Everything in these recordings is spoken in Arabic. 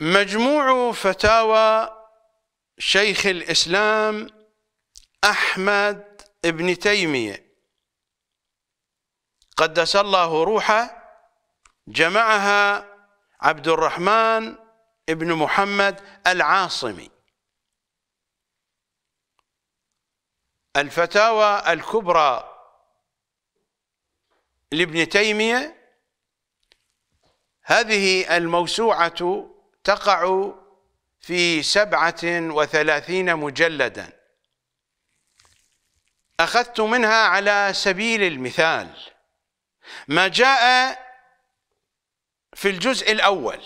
مجموع فتاوى شيخ الإسلام أحمد ابن تيمية قدس الله روحه جمعها عبد الرحمن ابن محمد العاصمي الفتاوى الكبرى لابن تيمية هذه الموسوعة تقع في سبعة وثلاثين مجلدا أخذت منها على سبيل المثال ما جاء في الجزء الأول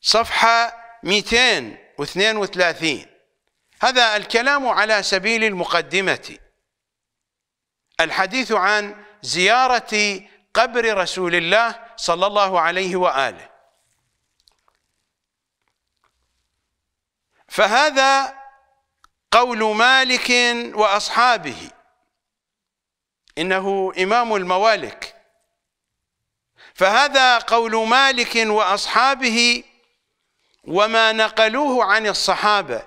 صفحة 232 هذا الكلام على سبيل المقدمة الحديث عن زيارة قبر رسول الله صلى الله عليه وآله فهذا قول مالك وأصحابه إنه إمام الموالك فهذا قول مالك وأصحابه وما نقلوه عن الصحابة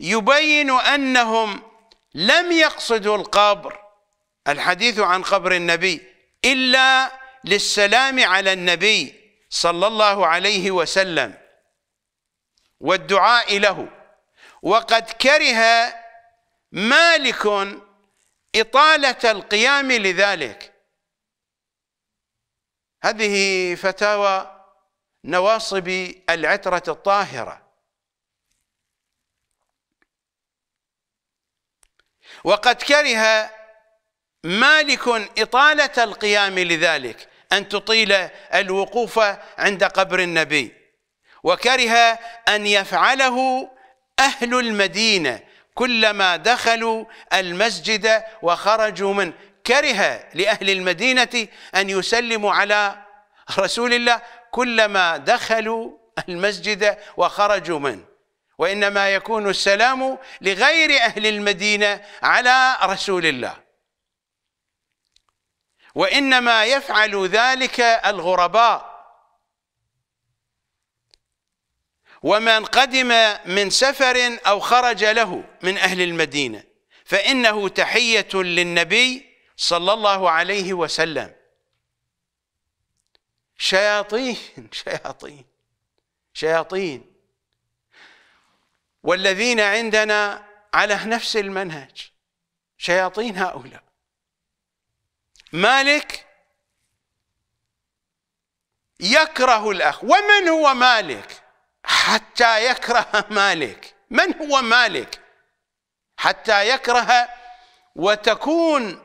يبين أنهم لم يقصدوا القبر الحديث عن قبر النبي إلا للسلام على النبي صلى الله عليه وسلم والدعاء له وقد كره مالك إطالة القيام لذلك هذه فتاوى نواصب العترة الطاهرة وقد كره مالك إطالة القيام لذلك أن تطيل الوقوف عند قبر النبي وكره أن يفعله أهل المدينة كلما دخلوا المسجد وخرجوا من كره لأهل المدينة أن يسلموا على رسول الله كلما دخلوا المسجد وخرجوا منه وإنما يكون السلام لغير أهل المدينة على رسول الله وإنما يفعل ذلك الغرباء ومن قدم من سفر أو خرج له من أهل المدينة فإنه تحية للنبي صلى الله عليه وسلم شياطين شياطين شياطين والذين عندنا على نفس المنهج شياطين هؤلاء مالك يكره الأخ ومن هو مالك حتى يكره مالك من هو مالك حتى يكره وتكون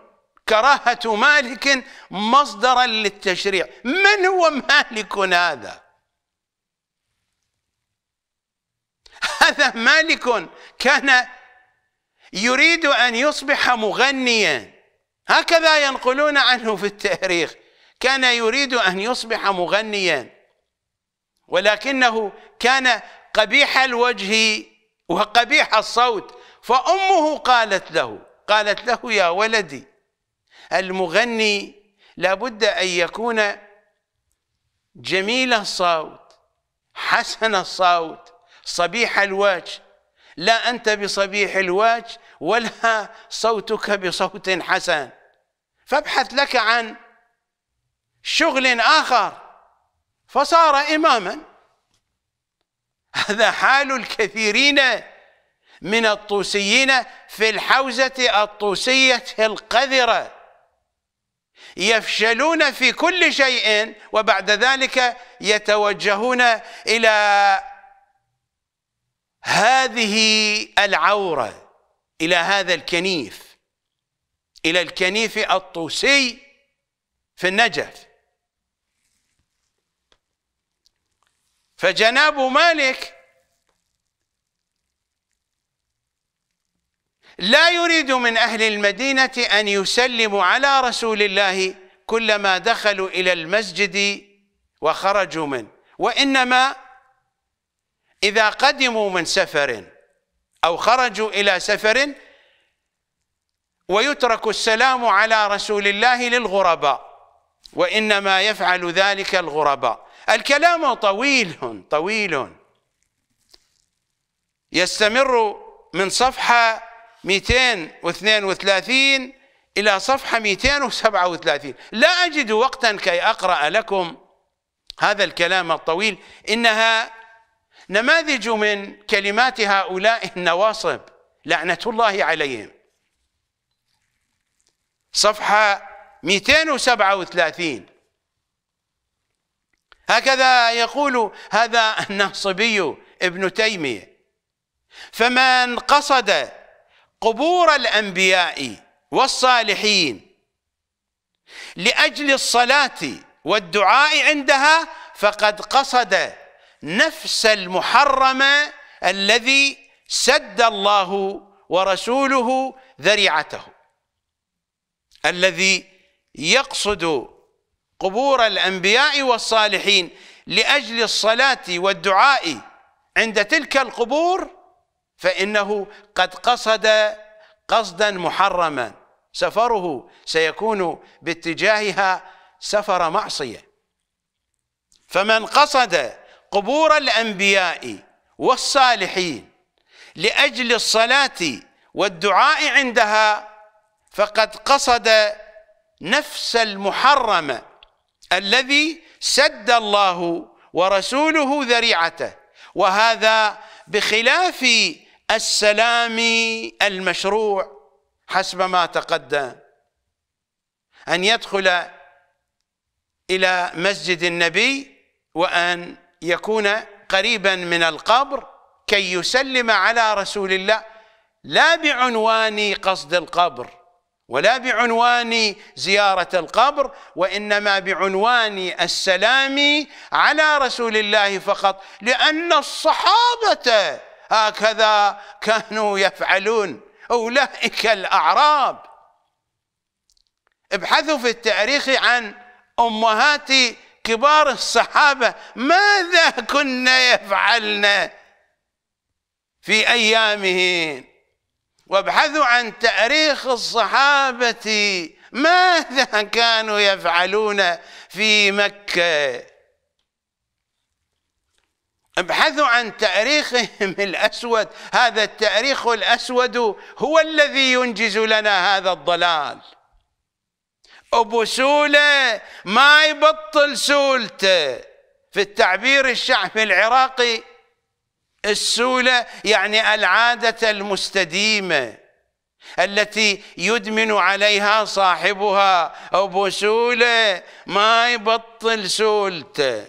كراهة مالك مصدرا للتشريع من هو مالك هذا هذا مالك كان يريد أن يصبح مغنياً هكذا ينقلون عنه في التاريخ كان يريد أن يصبح مغنيا ولكنه كان قبيح الوجه وقبيح الصوت فأمه قالت له قالت له يا ولدي المغني لابد أن يكون جميل الصوت حسن الصوت صبيح الوجه لا أنت بصبيح الوجه ولا صوتك بصوت حسن فابحث لك عن شغل آخر فصار إماما هذا حال الكثيرين من الطوسيين في الحوزة الطوسية القذرة يفشلون في كل شيء وبعد ذلك يتوجهون إلى هذه العورة إلى هذا الكنيف إلى الكنيف الطوسي في النجف فجناب مالك لا يريد من أهل المدينة أن يسلموا على رسول الله كلما دخلوا إلى المسجد وخرجوا منه وإنما إذا قدموا من سفر أو خرجوا إلى سفر ويترك السلام على رسول الله للغرباء وإنما يفعل ذلك الغرباء الكلام طويل طويل يستمر من صفحة 232 إلى صفحة 237 لا أجد وقتا كي أقرأ لكم هذا الكلام الطويل إنها نماذج من كلمات هؤلاء النواصب لعنة الله عليهم صفحة 237 هكذا يقول هذا النصبي ابن تيمية فمن قصد قبور الأنبياء والصالحين لأجل الصلاة والدعاء عندها فقد قصد نفس المحرم الذي سد الله ورسوله ذريعته الذي يقصد قبور الأنبياء والصالحين لأجل الصلاة والدعاء عند تلك القبور فإنه قد قصد قصدا محرما سفره سيكون باتجاهها سفر معصية فمن قصد قبور الأنبياء والصالحين لأجل الصلاة والدعاء عندها فقد قصد نفس المحرم الذي سد الله ورسوله ذريعته وهذا بخلاف السلام المشروع حسب ما تقدم أن يدخل إلى مسجد النبي وأن يكون قريبا من القبر كي يسلم على رسول الله لا بعنوان قصد القبر ولا بعنوان زيارة القبر وإنما بعنوان السلام على رسول الله فقط لأن الصحابة هكذا كانوا يفعلون أولئك الأعراب ابحثوا في التاريخ عن أمهات كبار الصحابة ماذا كنا يفعلن في أيامهن وابحثوا عن تاريخ الصحابه ماذا كانوا يفعلون في مكه ابحثوا عن تاريخهم الاسود هذا التاريخ الاسود هو الذي ينجز لنا هذا الضلال ابو سوله ما يبطل سولته في التعبير الشعبي العراقي السولة يعني العادة المستديمة التي يدمن عليها صاحبها أبو سولة ما يبطل سولته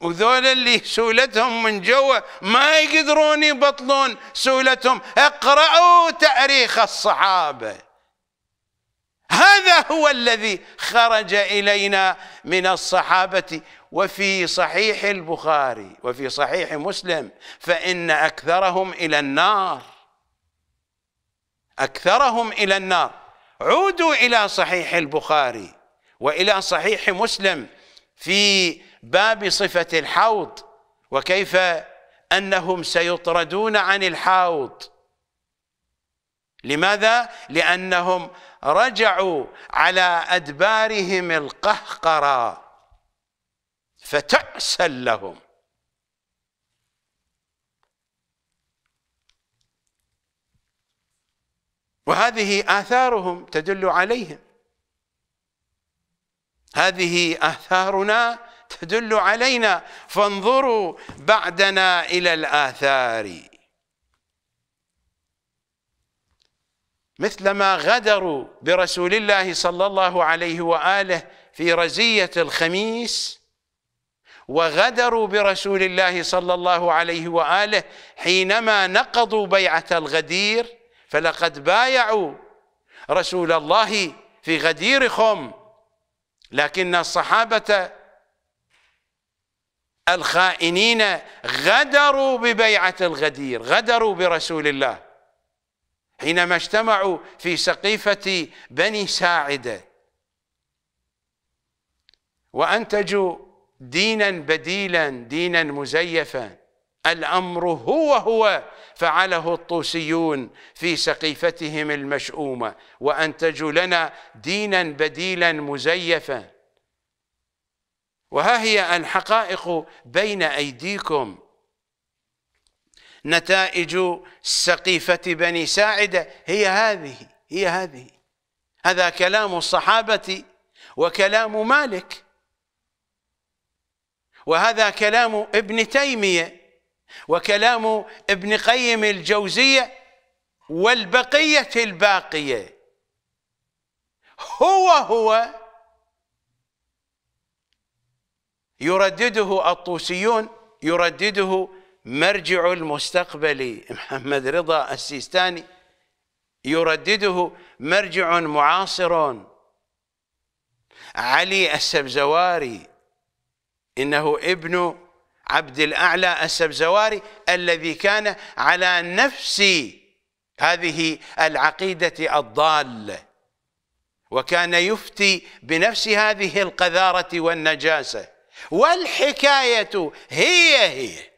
وذول اللي سولتهم من جوا ما يقدرون يبطلون سولتهم اقرأوا تاريخ الصحابه هذا هو الذي خرج إلينا من الصحابة وفي صحيح البخاري وفي صحيح مسلم فإن أكثرهم إلى النار أكثرهم إلى النار عودوا إلى صحيح البخاري وإلى صحيح مسلم في باب صفة الحوض وكيف أنهم سيطردون عن الحوض لماذا؟ لأنهم رجعوا على أدبارهم القهقرة فتعسا لهم وهذه آثارهم تدل عليهم هذه آثارنا تدل علينا فانظروا بعدنا إلى الآثار مثلما غدروا برسول الله صلى الله عليه واله في رزيه الخميس وغدروا برسول الله صلى الله عليه واله حينما نقضوا بيعه الغدير فلقد بايعوا رسول الله في غدير خم لكن الصحابه الخائنين غدروا ببيعه الغدير غدروا برسول الله حينما اجتمعوا في سقيفة بني ساعدة وأنتجوا دينا بديلا دينا مزيفا الأمر هو هو فعله الطوسيون في سقيفتهم المشؤومة وأنتجوا لنا دينا بديلا مزيفا وها هي الحقائق بين أيديكم نتائج سقيفة بني ساعدة هي هذه هي هذه هذا كلام الصحابة وكلام مالك وهذا كلام ابن تيمية وكلام ابن قيم الجوزية والبقية الباقية هو هو يردده الطوسيون يردده مرجع المستقبل محمد رضا السيستاني يردده مرجع معاصر علي السبزواري إنه ابن عبد الأعلى السبزواري الذي كان على نفس هذه العقيدة الضالة وكان يفتي بنفس هذه القذارة والنجاسة والحكاية هي هي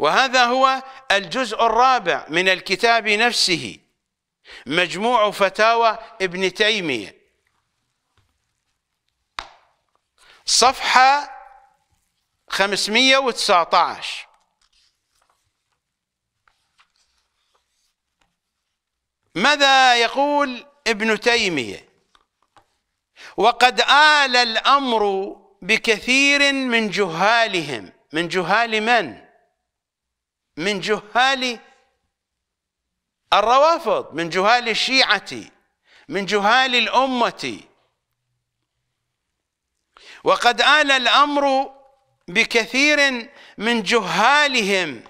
وهذا هو الجزء الرابع من الكتاب نفسه مجموع فتاوى ابن تيمية صفحة 519 ماذا يقول ابن تيمية وقد آل الأمر بكثير من جهالهم من جهال من؟ من جهال الروافض من جهال الشيعة من جهال الأمة وقد آل الأمر بكثير من جهالهم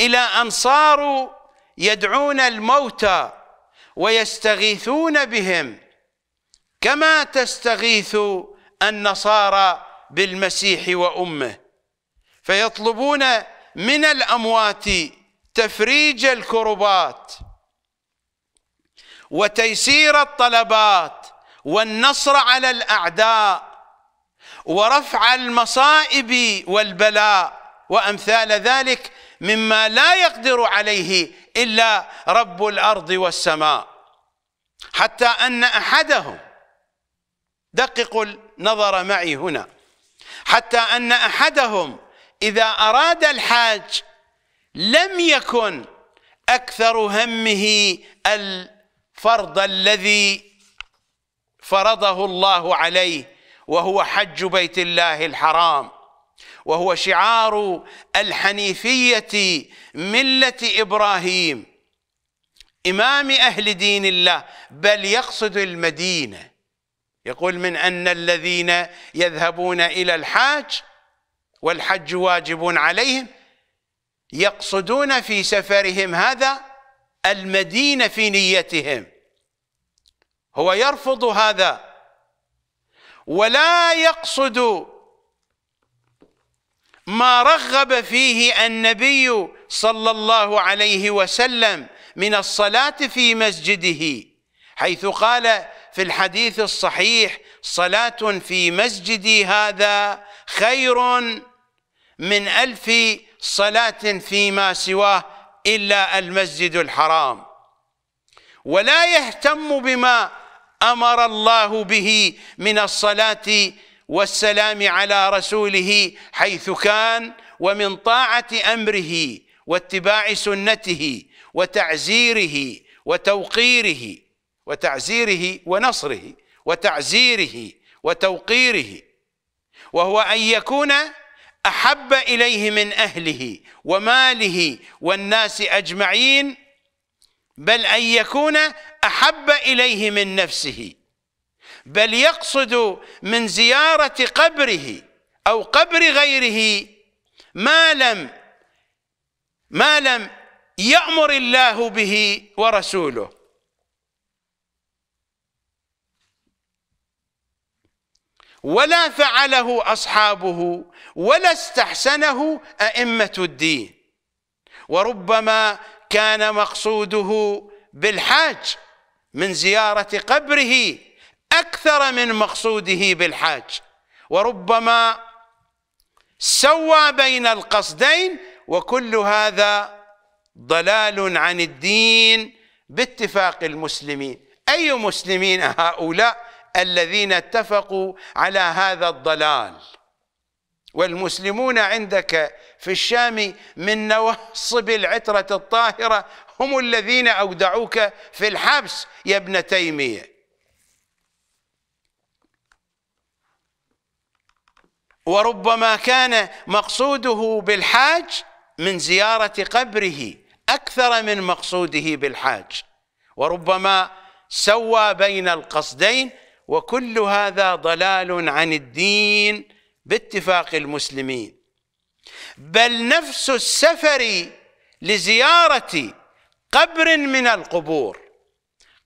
إلى أن صاروا يدعون الموتى ويستغيثون بهم كما تستغيث النصارى بالمسيح وأمه فيطلبون من الأموات تفريج الكربات وتيسير الطلبات والنصر على الأعداء ورفع المصائب والبلاء وأمثال ذلك مما لا يقدر عليه إلا رب الأرض والسماء حتى أن أحدهم دققوا النظر معي هنا حتى أن أحدهم إذا أراد الحاج لم يكن أكثر همه الفرض الذي فرضه الله عليه وهو حج بيت الله الحرام وهو شعار الحنيفية ملة إبراهيم إمام أهل دين الله بل يقصد المدينة يقول من أن الذين يذهبون إلى الحاج والحج واجب عليهم يقصدون في سفرهم هذا المدينة في نيتهم هو يرفض هذا ولا يقصد ما رغب فيه النبي صلى الله عليه وسلم من الصلاة في مسجده حيث قال في الحديث الصحيح صلاة في مسجدي هذا خير من ألف صلاة فيما سواه إلا المسجد الحرام ولا يهتم بما أمر الله به من الصلاة والسلام على رسوله حيث كان ومن طاعة أمره واتباع سنته وتعزيره وتوقيره وتعزيره ونصره وتعزيره وتوقيره وهو أن يكون احب اليه من اهله وماله والناس اجمعين بل ان يكون احب اليه من نفسه بل يقصد من زياره قبره او قبر غيره ما لم ما لم يامر الله به ورسوله ولا فعله أصحابه ولا استحسنه أئمة الدين وربما كان مقصوده بالحاج من زيارة قبره أكثر من مقصوده بالحاج وربما سوى بين القصدين وكل هذا ضلال عن الدين باتفاق المسلمين أي مسلمين هؤلاء الذين اتفقوا على هذا الضلال والمسلمون عندك في الشام من نواصب العترة الطاهرة هم الذين أودعوك في الحبس يا ابن تيمية وربما كان مقصوده بالحاج من زيارة قبره أكثر من مقصوده بالحاج وربما سوى بين القصدين وكل هذا ضلال عن الدين باتفاق المسلمين بل نفس السفر لزيارة قبر من القبور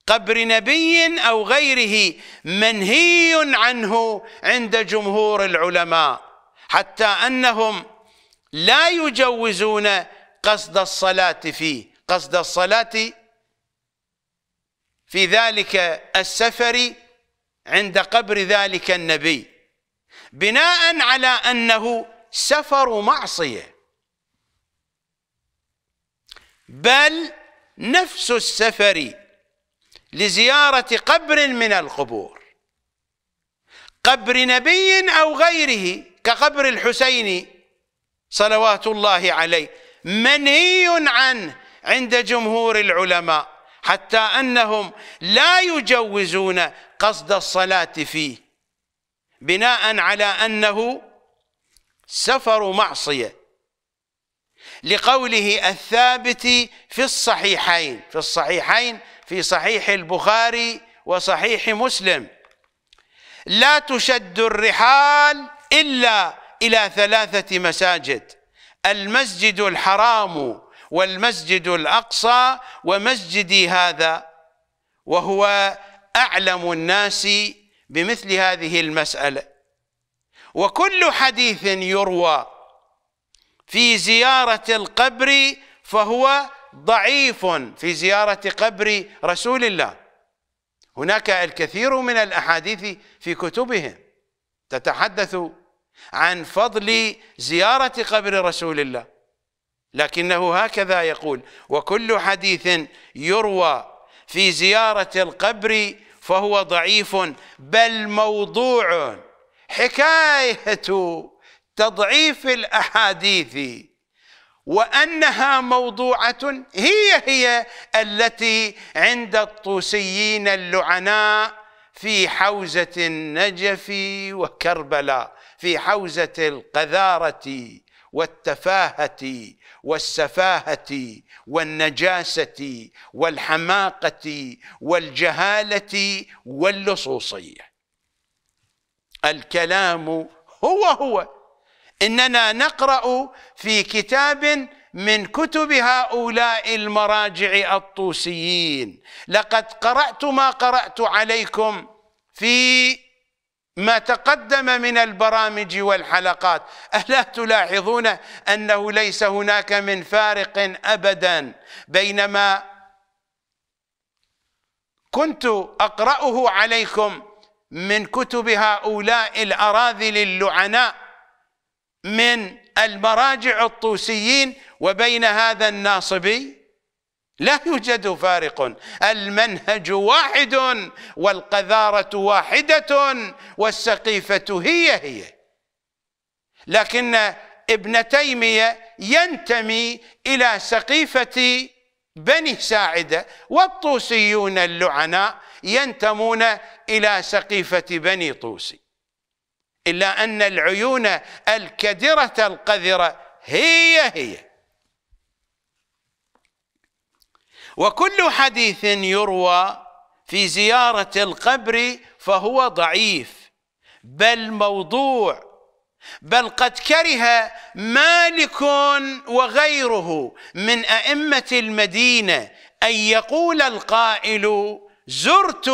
قبر نبي أو غيره منهي عنه عند جمهور العلماء حتى أنهم لا يجوزون قصد الصلاة فيه قصد الصلاة في ذلك السفر عند قبر ذلك النبي بناء على أنه سفر معصية بل نفس السفر لزيارة قبر من القبور قبر نبي أو غيره كقبر الحسين صلوات الله عليه منهي عنه عند جمهور العلماء حتى أنهم لا يجوزون قصد الصلاة فيه بناء على أنه سفر معصية لقوله الثابت في الصحيحين في الصحيحين في صحيح البخاري وصحيح مسلم لا تشد الرحال إلا إلى ثلاثة مساجد المسجد الحرام والمسجد الأقصى ومسجدي هذا وهو أعلم الناس بمثل هذه المسألة وكل حديث يروى في زيارة القبر فهو ضعيف في زيارة قبر رسول الله هناك الكثير من الأحاديث في كتبهم تتحدث عن فضل زيارة قبر رسول الله لكنه هكذا يقول وكل حديث يروى في زيارة القبر فهو ضعيف بل موضوع حكاية تضعيف الأحاديث وأنها موضوعة هي هي التي عند الطوسيين اللعناء في حوزة النجف وكربلاء في حوزة القذارة والتفاهة والسفاهه والنجاسه والحماقه والجهاله واللصوصيه الكلام هو هو اننا نقرا في كتاب من كتب هؤلاء المراجع الطوسيين لقد قرات ما قرات عليكم في ما تقدم من البرامج والحلقات ألا تلاحظون أنه ليس هناك من فارق أبدا بينما كنت أقرأه عليكم من كتب هؤلاء الأراذل اللعناء من المراجع الطوسيين وبين هذا الناصبي لا يوجد فارق المنهج واحد والقذارة واحدة والسقيفة هي هي لكن ابن تيمية ينتمي إلى سقيفة بني ساعدة والطوسيون اللعناء ينتمون إلى سقيفة بني طوسي إلا أن العيون الكدرة القذرة هي هي وكل حديث يروى في زيارة القبر فهو ضعيف بل موضوع بل قد كره مالك وغيره من أئمة المدينة أن يقول القائل زرت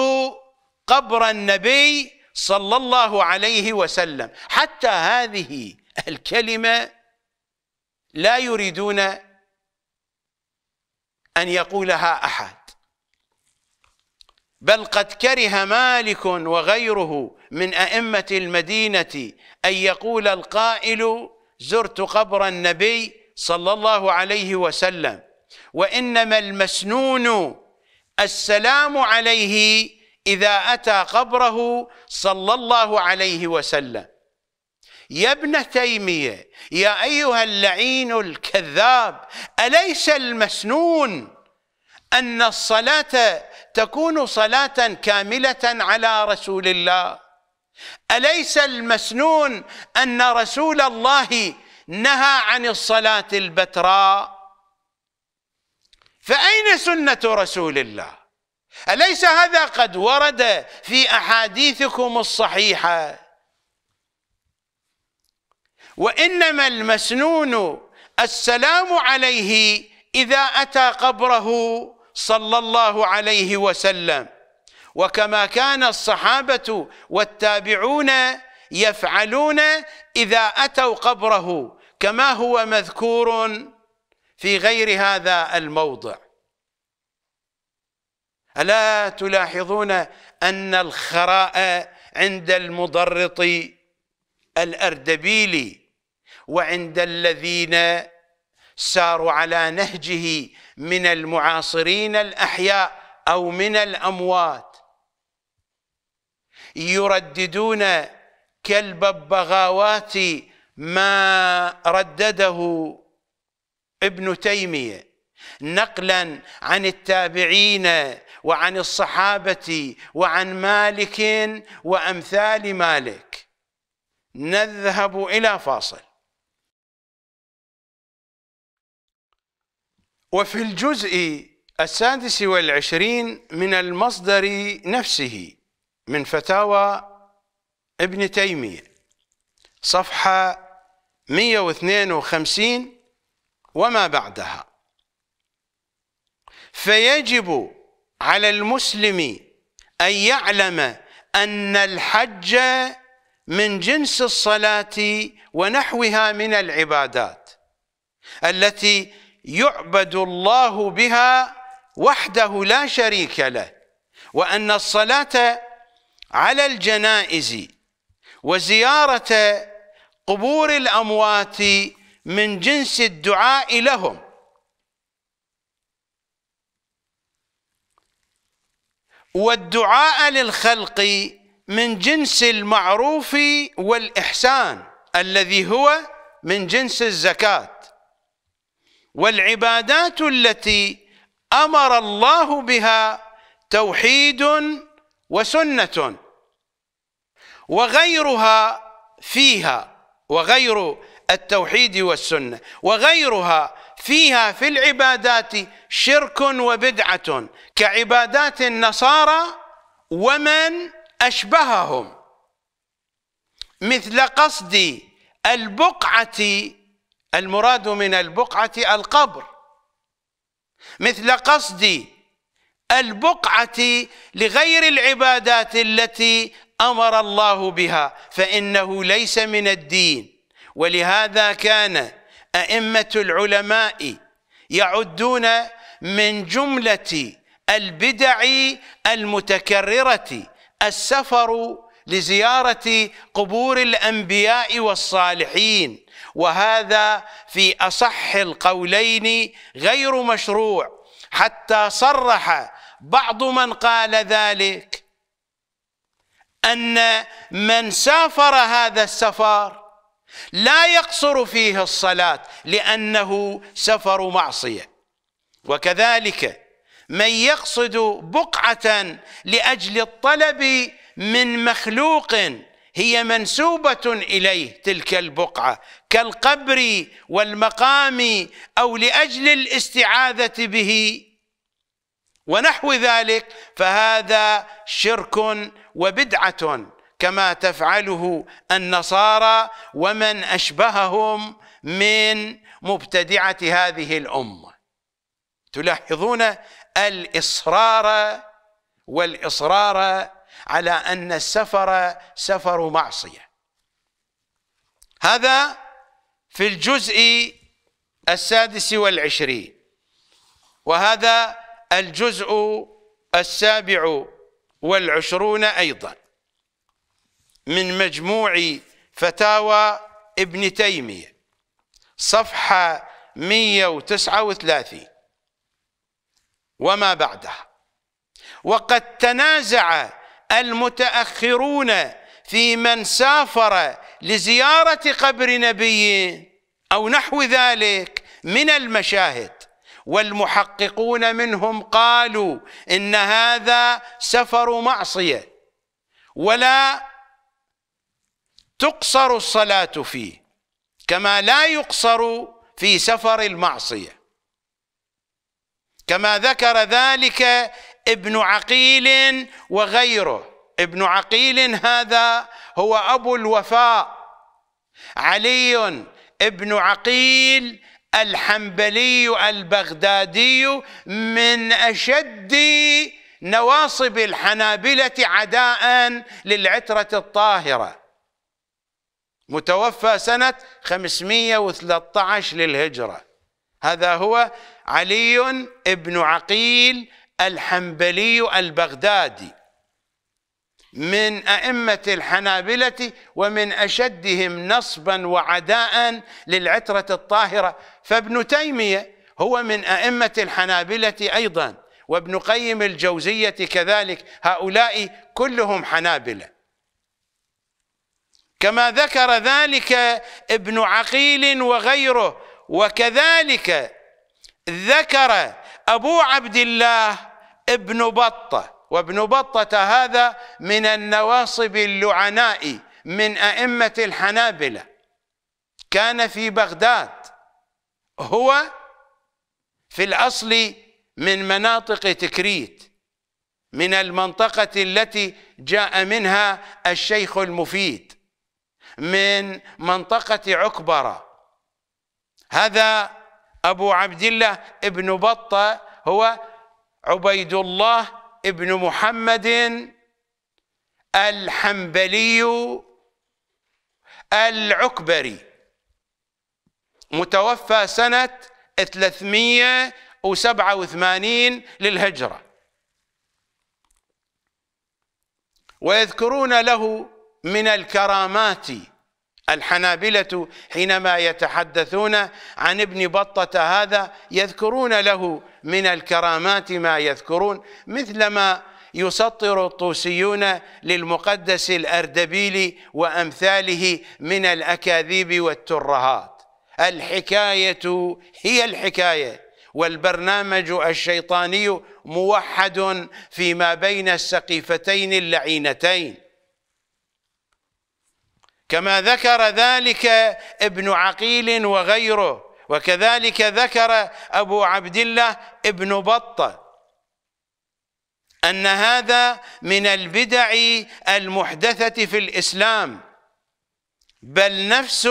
قبر النبي صلى الله عليه وسلم حتى هذه الكلمة لا يريدون أن يقولها أحد بل قد كره مالك وغيره من أئمة المدينة أن يقول القائل زرت قبر النبي صلى الله عليه وسلم وإنما المسنون السلام عليه إذا أتى قبره صلى الله عليه وسلم يا ابن تيمية يا أيها اللعين الكذاب أليس المسنون أن الصلاة تكون صلاة كاملة على رسول الله أليس المسنون أن رسول الله نهى عن الصلاة البتراء فأين سنة رسول الله أليس هذا قد ورد في أحاديثكم الصحيحة وإنما المسنون السلام عليه إذا أتى قبره صلى الله عليه وسلم وكما كان الصحابة والتابعون يفعلون إذا أتوا قبره كما هو مذكور في غير هذا الموضع ألا تلاحظون أن الخراء عند المضرط الأردبيلي وعند الذين ساروا على نهجه من المعاصرين الأحياء أو من الأموات يرددون كالببغاوات ما ردده ابن تيميه نقلا عن التابعين وعن الصحابه وعن مالك وامثال مالك نذهب إلى فاصل وفي الجزء السادس والعشرين من المصدر نفسه من فتاوى ابن تيمية صفحة 152 وما بعدها فيجب على المسلم أن يعلم أن الحج من جنس الصلاة ونحوها من العبادات التي يعبد الله بها وحده لا شريك له وأن الصلاة على الجنائز وزيارة قبور الأموات من جنس الدعاء لهم والدعاء للخلق من جنس المعروف والإحسان الذي هو من جنس الزكاة والعبادات التي أمر الله بها توحيد وسنة وغيرها فيها وغير التوحيد والسنة وغيرها فيها في العبادات شرك وبدعة كعبادات النصارى ومن أشبههم مثل قصد البقعة المراد من البقعة القبر مثل قصد البقعة لغير العبادات التي أمر الله بها فإنه ليس من الدين ولهذا كان أئمة العلماء يعدون من جملة البدع المتكررة السفر لزيارة قبور الأنبياء والصالحين وهذا في أصح القولين غير مشروع حتى صرح بعض من قال ذلك أن من سافر هذا السفر لا يقصر فيه الصلاة لأنه سفر معصية وكذلك من يقصد بقعة لأجل الطلب من مخلوق هي منسوبة إليه تلك البقعة كالقبر والمقام أو لأجل الاستعاذة به ونحو ذلك فهذا شرك وبدعة كما تفعله النصارى ومن أشبههم من مبتدعة هذه الأمة تلاحظون الإصرار والإصرار على أن السفر سفر معصية هذا في الجزء السادس والعشرين وهذا الجزء السابع والعشرون أيضا من مجموع فتاوى ابن تيمية صفحة 139 وما بعدها وقد تنازع المتأخرون في من سافر لزيارة قبر نبي أو نحو ذلك من المشاهد والمحققون منهم قالوا إن هذا سفر معصية ولا تقصر الصلاة فيه كما لا يقصر في سفر المعصية كما ذكر ذلك ابن عقيل وغيره ابن عقيل هذا هو ابو الوفاء علي ابن عقيل الحنبلي البغدادي من اشد نواصب الحنابله عداء للعتره الطاهره متوفى سنه 513 للهجره هذا هو علي بن عقيل الحنبلي البغدادي من أئمة الحنابلة ومن أشدهم نصبا وعداء للعترة الطاهرة فابن تيمية هو من أئمة الحنابلة أيضا وابن قيم الجوزية كذلك هؤلاء كلهم حنابلة كما ذكر ذلك ابن عقيل وغيره وكذلك ذكر أبو عبد الله ابن بطة وابن بطة هذا من النواصب اللعناء من أئمة الحنابلة كان في بغداد هو في الأصل من مناطق تكريت من المنطقة التي جاء منها الشيخ المفيد من منطقة عكبرة هذا أبو عبد الله ابن بطة هو عبيد الله ابن محمد الحنبلي العكبري متوفى سنة 387 للهجرة ويذكرون له من الكرامات الحنابلة حينما يتحدثون عن ابن بطة هذا يذكرون له من الكرامات ما يذكرون مثلما يسطر الطوسيون للمقدس الأردبيلي وأمثاله من الأكاذيب والترهات الحكاية هي الحكاية والبرنامج الشيطاني موحد فيما بين السقيفتين اللعينتين كما ذكر ذلك ابن عقيل وغيره وكذلك ذكر أبو عبد الله ابن بطة أن هذا من البدع المحدثة في الإسلام بل نفس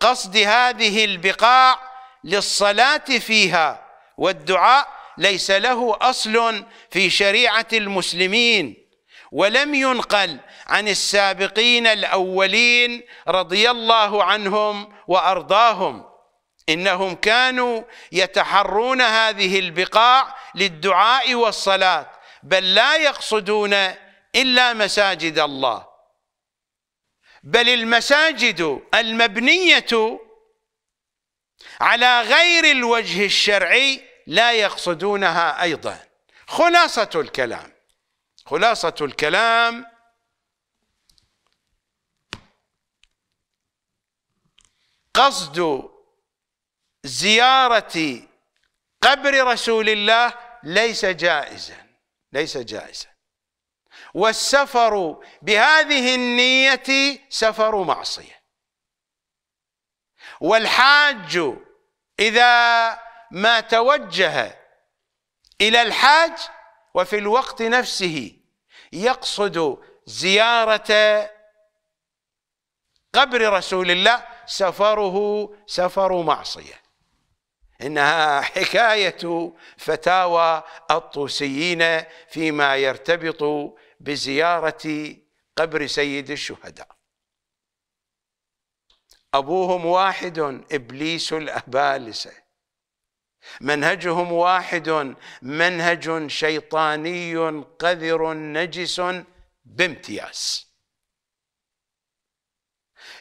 قصد هذه البقاع للصلاة فيها والدعاء ليس له أصل في شريعة المسلمين ولم ينقل عن السابقين الاولين رضي الله عنهم وارضاهم انهم كانوا يتحرون هذه البقاع للدعاء والصلاه بل لا يقصدون الا مساجد الله بل المساجد المبنيه على غير الوجه الشرعي لا يقصدونها ايضا خلاصه الكلام خلاصة الكلام قصد زيارة قبر رسول الله ليس جائزا ليس جائزا والسفر بهذه النية سفر معصية والحاج إذا ما توجه إلى الحاج وفي الوقت نفسه يقصد زيارة قبر رسول الله سفره سفر معصية إنها حكاية فتاوى الطوسيين فيما يرتبط بزيارة قبر سيد الشهداء أبوهم واحد إبليس الأبالسة منهجهم واحد منهج شيطاني قذر نجس بامتياز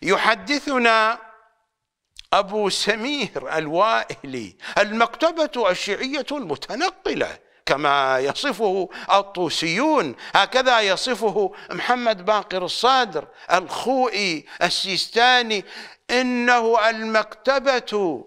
يحدثنا ابو سمير الوائلي المكتبه الشيعيه المتنقله كما يصفه الطوسيون هكذا يصفه محمد باقر الصادر الخوئي السيستاني انه المكتبه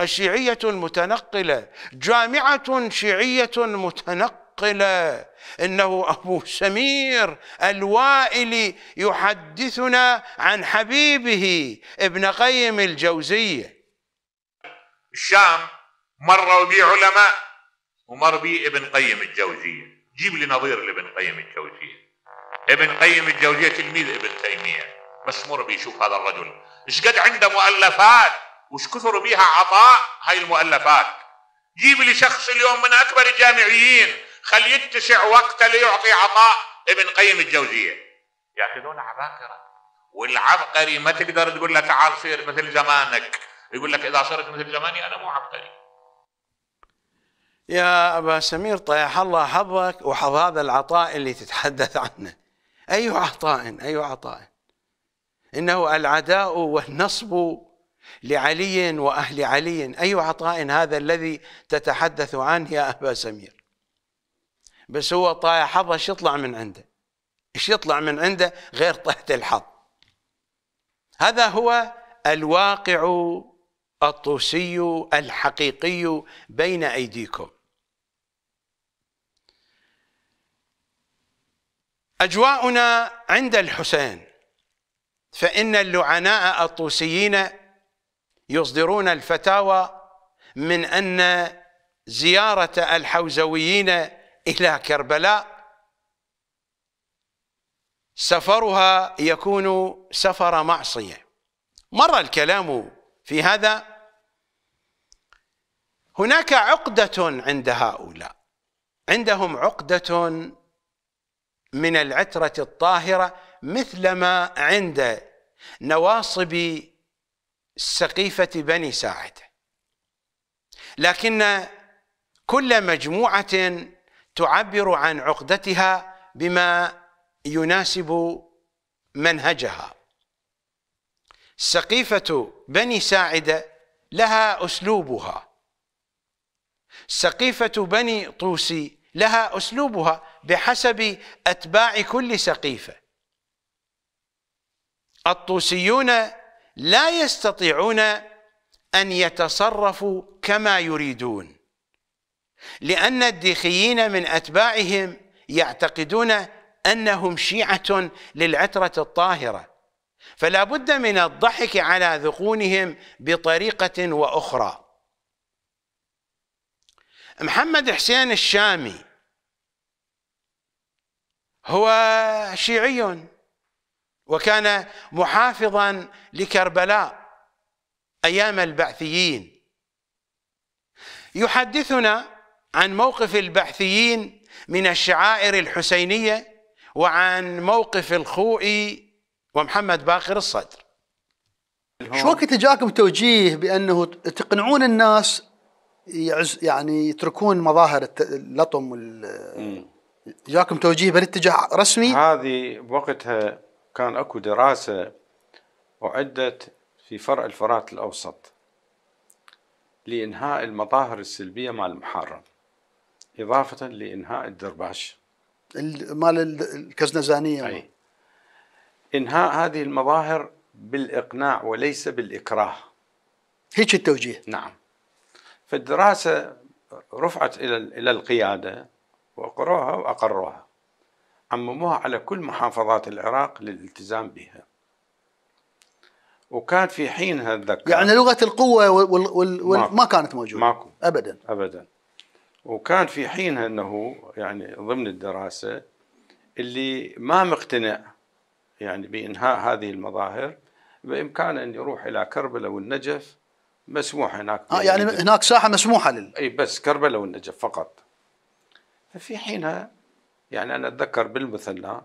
الشيعية المتنقلة جامعة شيعية متنقلة إنه أبو سمير الوائلي يحدثنا عن حبيبه ابن قيم الجوزية الشام مروا به علماء ومر بي ابن قيم الجوزية جيب لي نظير لابن قيم الجوزية ابن قيم الجوزية تلميذ ابن تيمية بس مر بي شوف هذا الرجل ايش قد عنده مؤلفات وش كثر بيها عطاء هاي المؤلفات جيب لي شخص اليوم من اكبر الجامعيين خلي يتسع وقته ليعطي عطاء ابن قيم الجوزيه ياخذون عباقره والعبقري ما تقدر تقول له تعال صير مثل زمانك يقول لك اذا صرت مثل زماني انا مو عبقري يا ابا سمير طيح الله حظك وحظ هذا العطاء اللي تتحدث عنه اي أيوة عطاء اي أيوة عطاء انه العداء والنصب لعلي واهل علي اي عطاء هذا الذي تتحدث عنه يا ابا سمير بس هو طايح حظه ايش يطلع من عنده؟ ايش يطلع من عنده غير طهت الحظ هذا هو الواقع الطوسي الحقيقي بين ايديكم اجواؤنا عند الحسين فان اللعناء الطوسيين يصدرون الفتاوى من أن زيارة الحوزويين إلى كربلاء سفرها يكون سفر معصية مر الكلام في هذا هناك عقدة عند هؤلاء عندهم عقدة من العترة الطاهرة مثلما عند نواصب سقيفة بني ساعدة لكن كل مجموعة تعبر عن عقدتها بما يناسب منهجها سقيفة بني ساعدة لها أسلوبها سقيفة بني طوسي لها أسلوبها بحسب أتباع كل سقيفة الطوسيون لا يستطيعون أن يتصرفوا كما يريدون لأن الديخيين من أتباعهم يعتقدون أنهم شيعة للعترة الطاهرة فلا بد من الضحك على ذقونهم بطريقة وأخرى محمد حسين الشامي هو شيعي وكان محافظا لكربلاء ايام البعثيين يحدثنا عن موقف البعثيين من الشعائر الحسينيه وعن موقف الخوئي ومحمد باقر الصدر شو وقت جاكم توجيه بانه تقنعون الناس يعز يعني يتركون مظاهر اللطم وال... جاكم توجيه بالاتجاه رسمي هذه بوقتها كان اكو دراسة أعدت في فرع الفرات الأوسط لإنهاء المظاهر السلبية مال المحرم إضافة لإنهاء الدرباش مال الكزنزانية أي. إنهاء هذه المظاهر بالإقناع وليس بالإكراه هيك التوجيه نعم فالدراسة رفعت إلى إلى القيادة وقروها وأقروها عمموها على كل محافظات العراق للالتزام بها وكان في حينها اتذكر يعني لغه القوه وال وال وال ما كانت موجوده ماكو ابدا ابدا وكان في حينها انه يعني ضمن الدراسه اللي ما مقتنع يعني بانهاء هذه المظاهر بامكانه ان يروح الى كربلاء والنجف مسموح هناك آه يعني هناك ساحه مسموحه لل اي بس كربلاء والنجف فقط ففي حينها يعني أنا أتذكر بالمثلى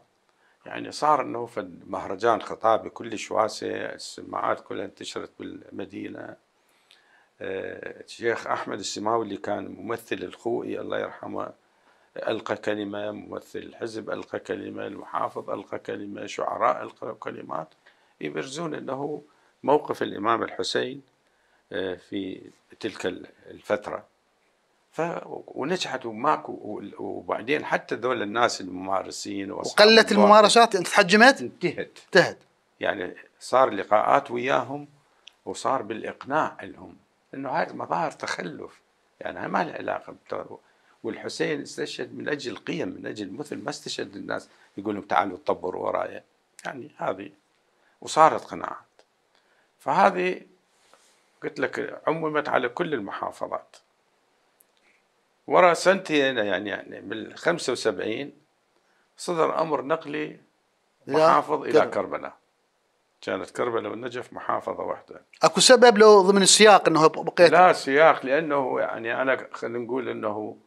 يعني صار انه في مهرجان خطابي كلش واسع السماعات كلها انتشرت بالمدينه آه، الشيخ احمد السماوي اللي كان ممثل الخوئي الله يرحمه القى كلمه ممثل الحزب القى كلمه المحافظ القى كلمه شعراء القى كلمات يبرزون انه موقف الامام الحسين آه، في تلك الفتره ف ونجحت وماك وبعدين حتى ذول الناس الممارسين وقلت الممارسات انت تحجمت انتهت انتهت يعني صار لقاءات وياهم وصار بالاقناع لهم انه هاي مظاهر تخلف يعني ما لها علاقه بالترويج والحسين استشهد من اجل قيم من اجل مثل ما استشهد الناس يقول لهم تعالوا تطبروا ورايا يعني هذه وصارت قناعات فهذه قلت لك عممت على كل المحافظات ورا سنتين يعني يعني بال 75 صدر امر نقلي محافظ الى كربلاء كانت كربلاء والنجف محافظه واحده اكو سبب لو ضمن السياق انه بقيت لا سياق لانه يعني انا خلينا نقول انه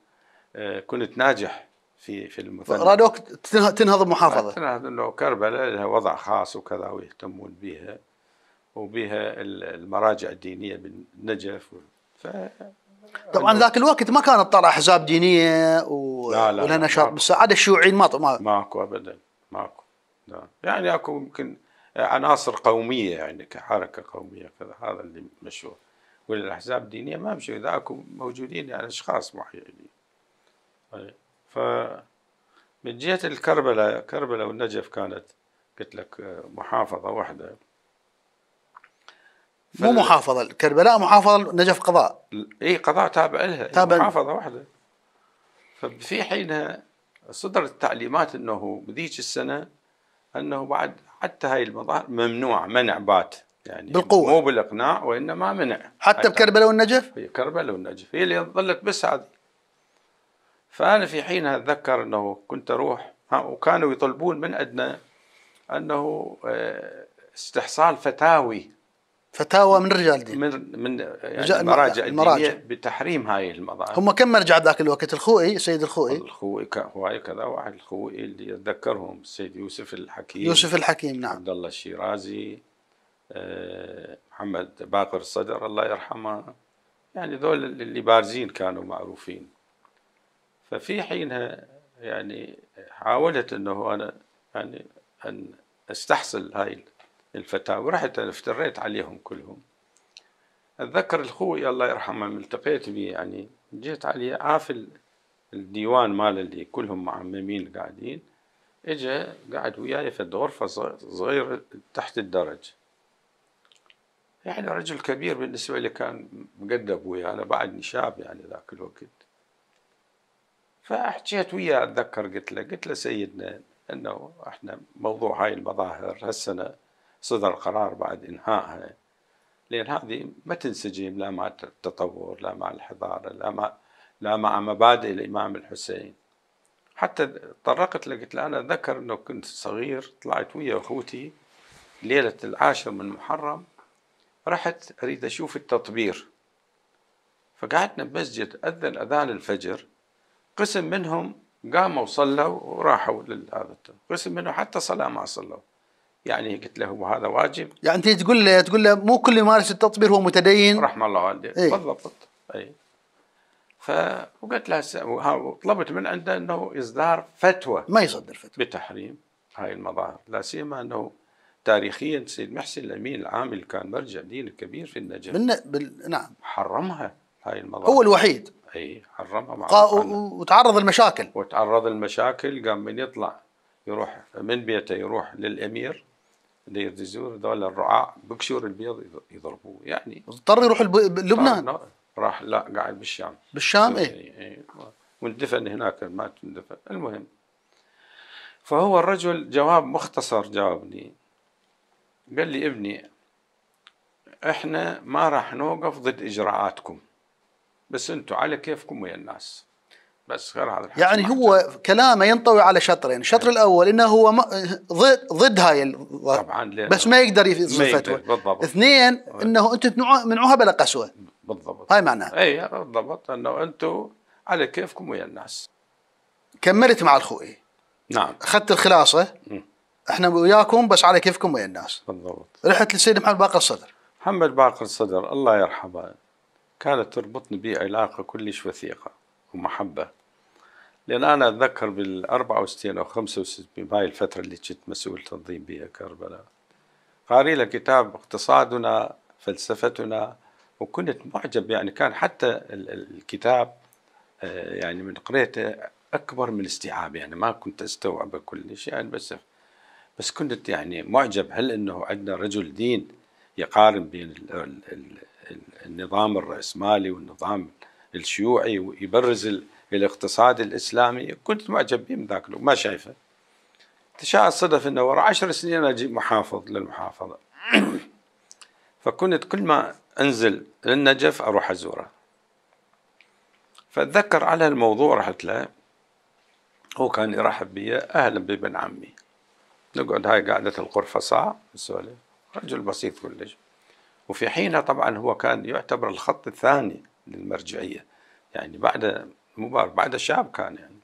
آه، كنت ناجح في في المثنى رادوك تنهض المحافظه تنهض انه كربلاء لها وضع خاص وكذا ويهتمون بها وبها المراجع الدينيه بالنجف ف طبعا ذاك الوقت ما كانت طلع احزاب دينيه و... لا لا ولا نشاط بالسعادة الشيوعيين ما ما ماكو ابدا ماكو لا. يعني اكو يمكن عناصر قوميه يعني كحركه قوميه كذا هذا اللي مشهور والاحزاب الدينيه ما مشوا اذا اكو موجودين يعني اشخاص معينين ف من جهه الكربلاء كربلاء والنجف كانت قلت لك محافظه واحده مو محافظه كربلاء محافظه نجف قضاء اي قضاء تابع لها تابع محافظه واحده ففي حينها صدرت التعليمات انه بذيك السنه انه بعد حتى هاي المظاهر ممنوع منع بات يعني بالقوه مو بالاقناع وانما منع حتى, حتى بكربلاء والنجف؟ اي كربلاء والنجف هي اللي ظلت بس هذه فانا في حينها اتذكر انه كنت اروح وكانوا يطلبون من عندنا انه آه، استحصال فتاوي فتاوى من رجال دين من من يعني المراجع, المراجع يعني بتحريم هاي المظاهر هم كم مرجع ذاك الوقت الخوئي السيد الخوئي الخوئي هواي كذا واحد الخوئي اللي اتذكرهم السيد يوسف الحكيم يوسف الحكيم نعم عبد الله الشيرازي آه، محمد باقر الصدر الله يرحمه يعني ذول اللي بارزين كانوا معروفين ففي حينها يعني حاولت انه انا يعني ان استحصل هاي الفتاوى رحت افتريت عليهم كلهم أتذكر الخوي الله يرحمه التقيت به يعني جيت عليه عافل الديوان مال اللي كلهم معممين قاعدين اجا قعد وياي في غرفة صغيرة تحت الدرج يعني رجل كبير بالنسبة لي كان مقدب ويا أنا بعدني شاب يعني ذاك الوقت فحكيت وياه أتذكر قلت له قلت له سيدنا أنه إحنا موضوع هاي المظاهر هالسنة صدر قرار بعد إنهائها لأن هذه ما تنسجم لا مع التطور لا مع الحضارة لا مع لا مع مبادئ الإمام الحسين حتى طرقت قلت له أنا أتذكر أنه كنت صغير طلعت ويا أخوتي ليلة العاشر من محرم رحت أريد أشوف التطبير فقعدنا بمسجد أذن أذان الفجر قسم منهم قاموا وصلوا وراحوا لهذا قسم منهم حتى صلاة ما صلوا يعني قلت له هذا واجب يعني انت تقول له تقول له مو كل يمارس التطبير هو متدين رحم الله والديك إيه؟ بالضبط اي فقلت له طلبت من عنده انه اصدار فتوى ما يصدر فتوى بتحريم هاي المظاهر لا سيما انه تاريخيا سيد محسن الامين العامل كان مرجع ديني كبير في النجف بالن... بال... نعم حرمها هاي المظاهر هو الوحيد اي حرمها مع قا... وتعرض المشاكل وتعرض المشاكل قام من يطلع يروح من بيته يروح للامير اللي يدزور هذول الرعاع بكشور البيض يضربوه يعني اضطر يروح لبنان راح لا قاعد بالشام بالشام ايه, إيه. واندفن إيه، هناك مات اندفن المهم فهو الرجل جواب مختصر جاوبني قال لي ابني احنا ما راح نوقف ضد اجراءاتكم بس انتم على كيفكم ويا الناس بس غير هذا يعني هو كلامه ينطوي على شطرين، الشطر إيه. الاول انه هو ضد ضد هاي ال... طبعا بس ما يقدر يصير فتوى بالضبط اثنين إيه. انه انتم تمنعوها بلا قسوه بالضبط هاي معناها اي بالضبط انه انتم على كيفكم ويا الناس كملت مع الخوئي نعم اخذت الخلاصه م. احنا وياكم بس على كيفكم ويا الناس بالضبط رحت للسيد محمد باقر الصدر محمد باقر الصدر الله يرحمه كانت تربطني به علاقه كلش وثيقه ومحبة لأن أنا أتذكر بال 64 أو 65 هاي الفترة اللي كنت مسؤول تنظيم بها كربلاء قاري له كتاب اقتصادنا فلسفتنا وكنت معجب يعني كان حتى الكتاب آه، يعني من قريته أكبر من استيعابي يعني ما كنت أستوعبه كلش يعني بس بس كنت يعني معجب هل أنه عندنا رجل دين يقارن بين النظام الرأسمالي والنظام الشيوعي ويبرز الاقتصاد الاسلامي كنت معجب به من ذاك الوقت ما شايفه تشاء الصدف انه ورا عشر سنين اجي محافظ للمحافظه فكنت كل ما انزل للنجف اروح ازوره فاتذكر على الموضوع رحت له هو كان يرحب بي اهلا بابن عمي نقعد هاي قعدة الغرفة ساعة نسولف رجل بسيط كلش وفي حينها طبعا هو كان يعتبر الخط الثاني للمرجعيه يعني بعد مبارك بعد شاب كان يعني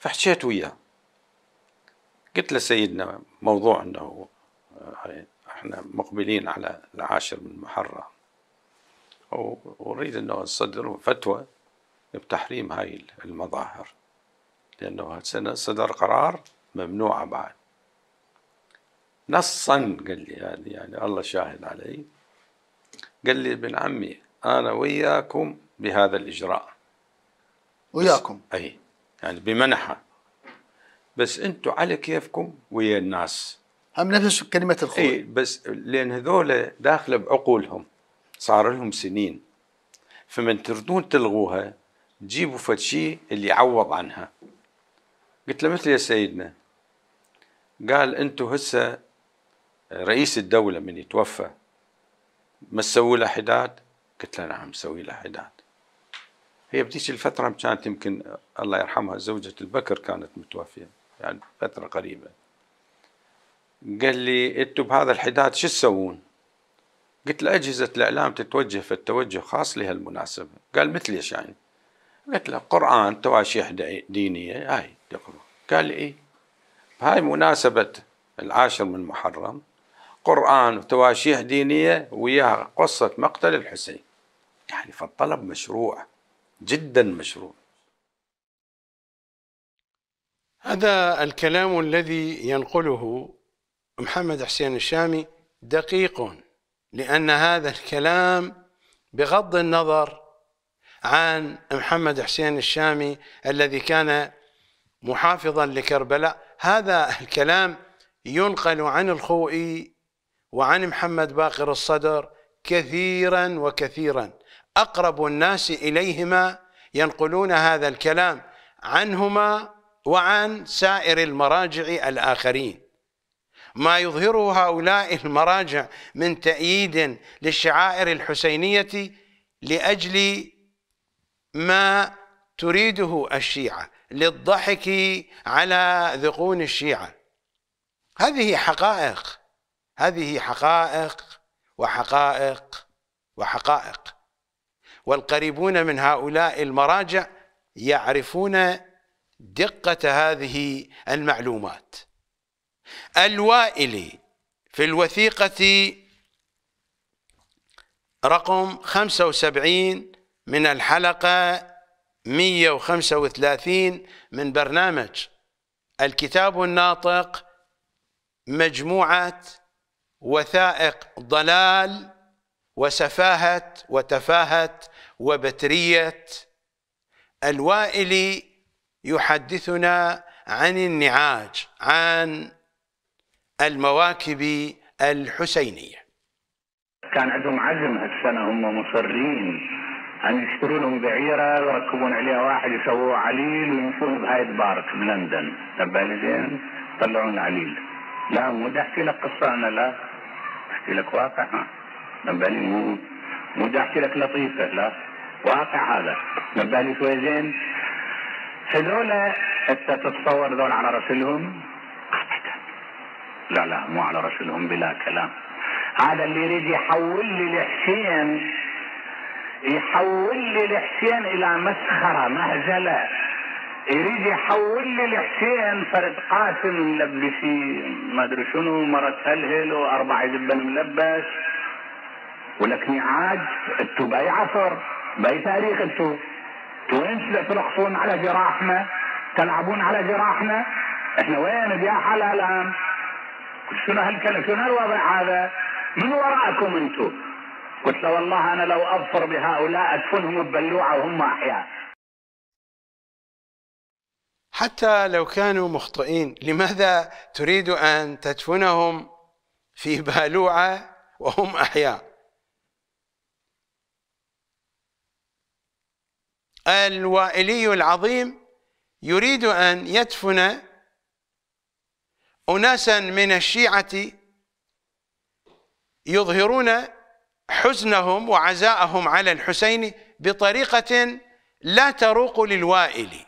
فحشيت وياه قلت له سيدنا موضوع انه آه، احنا مقبلين على العاشر من محرم واريد انه نصدر فتوى بتحريم هاي المظاهر لانه صدر قرار ممنوعه بعد نصا قال لي يعني الله شاهد علي قال لي ابن عمي أنا وياكم بهذا الإجراء وياكم أي يعني بمنحة بس أنتم على كيفكم ويا الناس هم نفس كلمة الخوي أي بس لأن هذول داخلة بعقولهم صار لهم سنين فمن تردون تلغوها جيبوا فد شيء اللي يعوض عنها قلت له مثل يا سيدنا قال انتم هسه رئيس الدوله من يتوفى ما تسووا له حداد قلت لها نعم سوي لها عداد هي بديش الفترة كانت يمكن الله يرحمها زوجة البكر كانت متوفية يعني فترة قريبة قال لي انتوا بهذا الحداد شو تسوون؟ قلت له أجهزة الإعلام تتوجه في التوجه خاص لهالمناسبة قال مثل إيش يعني قلت له قرآن تواشيح دينية هاي تقرأ قال لي إيه بهاي مناسبة العاشر من محرم قرآن وتواشيح دينية وياها قصة مقتل الحسين يعني فالطلب مشروع جدا مشروع هذا الكلام الذي ينقله محمد حسين الشامي دقيق لأن هذا الكلام بغض النظر عن محمد حسين الشامي الذي كان محافظا لكربلاء هذا الكلام ينقل عن الخوئي وعن محمد باقر الصدر كثيرا وكثيرا أقرب الناس إليهما ينقلون هذا الكلام عنهما وعن سائر المراجع الآخرين ما يظهره هؤلاء المراجع من تأييد للشعائر الحسينية لأجل ما تريده الشيعة للضحك على ذقون الشيعة هذه حقائق هذه حقائق وحقائق وحقائق والقريبون من هؤلاء المراجع يعرفون دقة هذه المعلومات الوائلي في الوثيقة رقم 75 من الحلقة 135 من برنامج الكتاب الناطق مجموعة وثائق ضلال وسفاهة وتفاهة وبترية الوائلي يحدثنا عن النعاج عن المواكب الحسينية كان عندهم عزم هالسنة هم مصرين أن يشتروا لهم بعيرة ويركبون عليها واحد يسووه عليل ويمشون بهايد بارك بلندن تبالي زين طلعون عليل لا مو احكي لك قصة أنا لا احكي لك واقع تبالي مو بدي احكي لك لطيفه لا واقع هذا نبهني شوي زين هذول انت تتصور ذول على رسلهم ابدا لا لا مو على رسلهم بلا كلام هذا اللي يريد يحول لي الحسين يحول لي الحسين الى مسخره مهزله يريد يحول لي الحسين فرد قاسم ملبسي ما ادري شنو مرت هلهل واربع دبن ملبس ولكن عاد انتو باي عصر باي تاريخ انتو انتو وين ترقصون على جراحنا تلعبون على جراحنا احنا وين يا الان شنو هالكلام شنو الوضع هذا من وراءكم انتو قلت له والله انا لو ابصر بهؤلاء ادفنهم ببلوعه وهم احياء حتى لو كانوا مخطئين لماذا تريد ان تدفنهم في بالوعه وهم احياء الوائلي العظيم يريد أن يدفن أناسا من الشيعة يظهرون حزنهم وعزاءهم على الحسين بطريقة لا تروق للوائل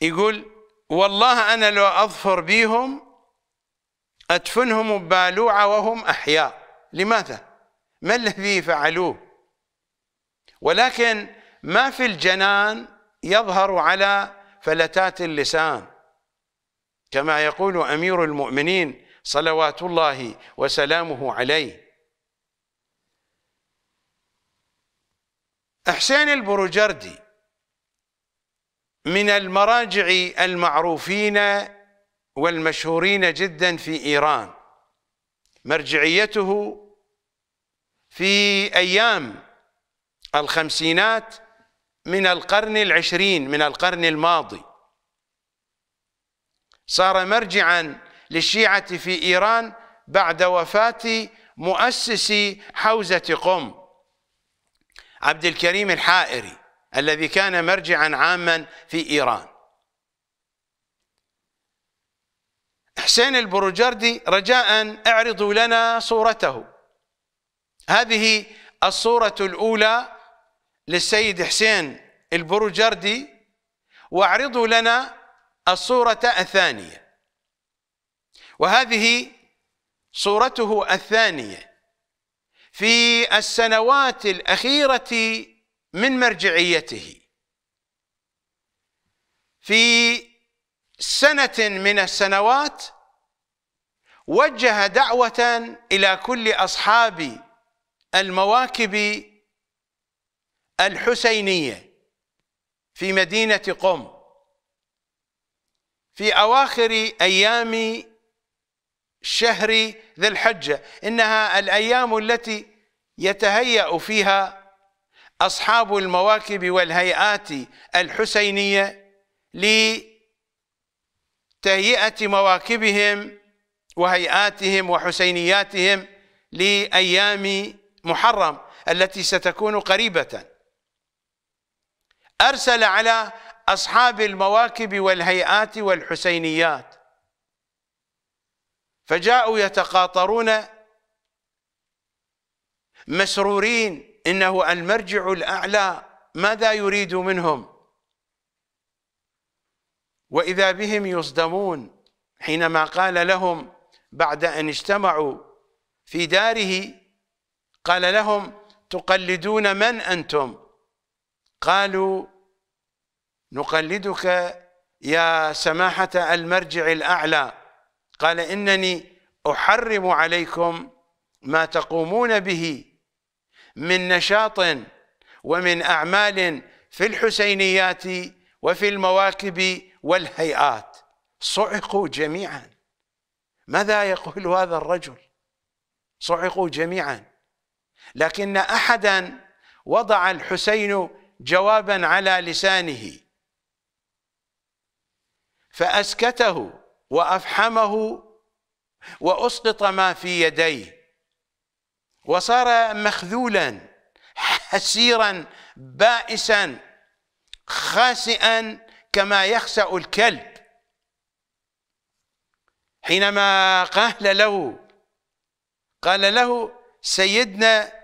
يقول والله أنا لو أظفر بيهم أدفنهم ببالوعة وهم أحياء لماذا؟ ما الذي فعلوه ولكن ما في الجنان يظهر على فلتات اللسان كما يقول امير المؤمنين صلوات الله وسلامه عليه حسين البروجردي من المراجع المعروفين والمشهورين جدا في ايران مرجعيته في أيام الخمسينات من القرن العشرين من القرن الماضي صار مرجعا للشيعة في إيران بعد وفاة مؤسس حوزة قم عبد الكريم الحائري الذي كان مرجعا عاما في إيران حسين البروجردي رجاء اعرضوا لنا صورته هذه الصورة الأولى للسيد حسين البروجردي واعرضوا لنا الصورة الثانية وهذه صورته الثانية في السنوات الأخيرة من مرجعيته في سنة من السنوات وجه دعوة إلى كل أصحاب المواكب الحسينية في مدينة قم في أواخر أيام شهر ذي الحجة إنها الأيام التي يتهيأ فيها أصحاب المواكب والهيئات الحسينية لتهيئة مواكبهم وهيئاتهم وحسينياتهم لأيام محرم التي ستكون قريبة أرسل على أصحاب المواكب والهيئات والحسينيات فجاءوا يتقاطرون مسرورين إنه المرجع الأعلى ماذا يريد منهم وإذا بهم يصدمون حينما قال لهم بعد أن اجتمعوا في داره قال لهم تقلدون من أنتم قالوا نقلدك يا سماحة المرجع الأعلى قال إنني أحرم عليكم ما تقومون به من نشاط ومن أعمال في الحسينيات وفي المواكب والهيئات صعقوا جميعا ماذا يقول هذا الرجل صعقوا جميعا لكن احدا وضع الحسين جوابا على لسانه فاسكته وافحمه واسقط ما في يديه وصار مخذولا حسيرا بائسا خاسئا كما يخسأ الكلب حينما قال له قال له سيدنا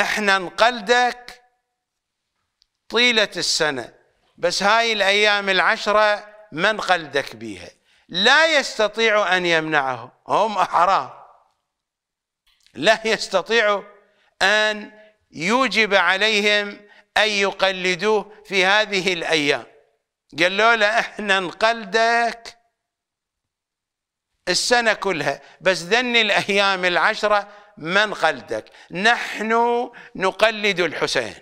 احنا نقلدك طيلة السنة بس هاي الأيام العشرة ما نقلدك بيها لا يستطيع أن يمنعهم هم أحرار لا يستطيع أن يوجب عليهم أن يقلدوه في هذه الأيام قالوا له احنا نقلدك السنة كلها بس ذن الأيام العشرة من قلدك نحن نقلد الحسين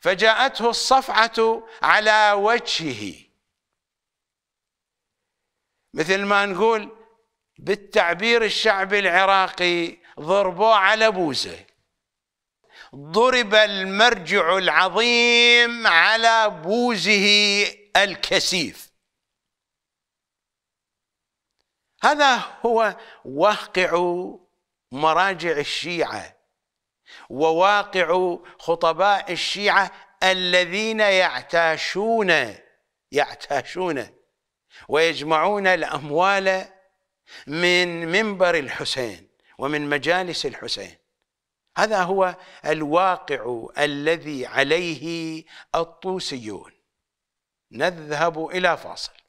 فجاءته الصفعة على وجهه مثل ما نقول بالتعبير الشعبي العراقي ضربوه على بوزه ضرب المرجع العظيم على بوزه الكسيف هذا هو واقع مراجع الشيعه وواقع خطباء الشيعه الذين يعتاشون يعتاشون ويجمعون الاموال من منبر الحسين ومن مجالس الحسين هذا هو الواقع الذي عليه الطوسيون نذهب الى فاصل